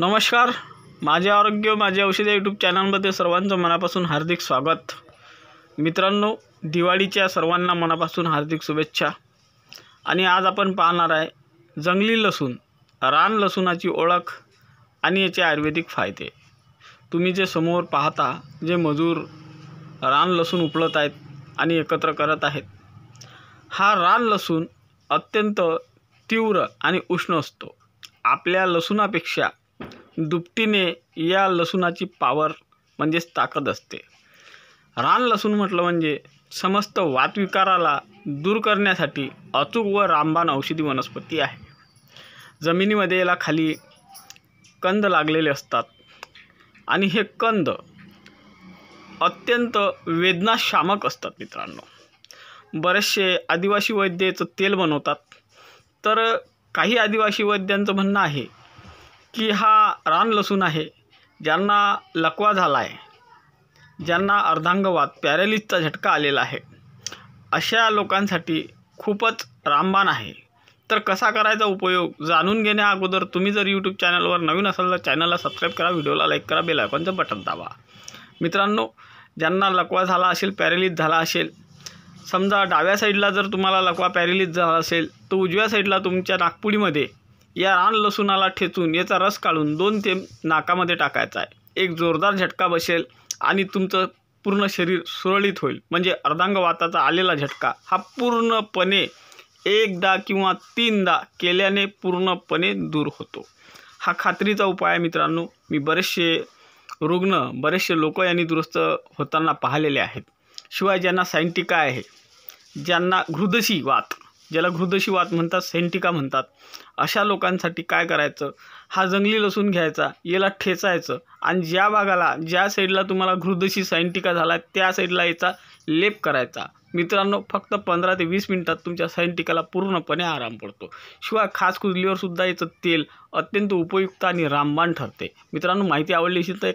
नमस्कार माझे आरोग्य माझे औषधे यूट्यूब चॅनलमध्ये सर्वांचं मनापासून हार्दिक स्वागत मित्रांनो दिवाळीच्या सर्वांना मनापासून हार्दिक शुभेच्छा आणि आज आपण पाहणार आहे जंगली लसूण रान लसूणाची ओळख आणि याचे आयुर्वेदिक फायदे तुम्ही जे समोर पाहता जे मजूर रान लसूण उपलत आहेत आणि एकत्र करत आहेत हा रान लसूण अत्यंत तीव्र आणि उष्ण असतो आपल्या लसूणापेक्षा दुपटीने या लसूणाची पावर म्हणजेच ताकद असते रान लसूण म्हटलं म्हणजे समस्त वातविकाराला दूर करण्यासाठी अचूक व रामबाण औषधी वनस्पती आहे जमिनीमध्ये याला खाली कंद लागलेले असतात आणि हे कंद अत्यंत वेदनाशामक असतात मित्रांनो बरेचसे आदिवासी वैद्य तेल बनवतात तर काही आदिवासी वैद्यांचं म्हणणं आहे की हा रान लसूण आहे ज्यांना लकवा झाला आहे ज्यांना अर्धांगवाद पॅरेलिसचा झटका आलेला आहे अशा लोकांसाठी खूपच रामबाण आहे तर कसा करायचा उपयोग जाणून घेण्या अगोदर तुम्ही जर यूट्यूब चॅनलवर नवीन असाल तर चॅनलला सबस्क्राईब करा व्हिडिओला लाईक करा बेल आयकॉनचं बटन दाबा मित्रांनो ज्यांना लकवा झाला असेल पॅरेलिस झाला असेल समजा डाव्या साईडला जर तुम्हाला लकवा पॅरेलिस झाला असेल तर उजव्या साईडला तुमच्या नागपुडीमध्ये या रान लसूणाला ठेचून याचा रस काढून दोन ते नाकामध्ये टाकायचा आहे एक जोरदार झटका बसेल आणि तुमचं पूर्ण शरीर सुरळीत होईल म्हणजे अर्धांगवाताचा आलेला झटका हा पूर्णपणे एकदा किंवा तीनदा केल्याने पूर्णपणे दूर होतो हा खात्रीचा उपाय आहे मित्रांनो मी बरेचसे रुग्ण बरेचसे लोक यांनी दुरुस्त होताना पाहिलेले आहेत शिवाय ज्यांना सायंटिका आहे ज्यांना घृदशी वात ज्याला वात म्हणतात सेंटिका म्हणतात अशा लोकांसाठी काय करायचं हा जंगली लसूण घ्यायचा याला ठेचायचं आणि ज्या भागाला ज्या साईडला तुम्हाला घृदशी सायंटिका झाला त्या साईडला याचा लेप करायचा मित्रांनो फक्त पंधरा ते वीस मिनटात तुमच्या सायंटिकाला पूर्णपणे आराम पडतो शिवाय खास सुद्धा याचं तेल अत्यंत उपयुक्त आणि रामबाण ठरते मित्रांनो माहिती आवडली असेल तर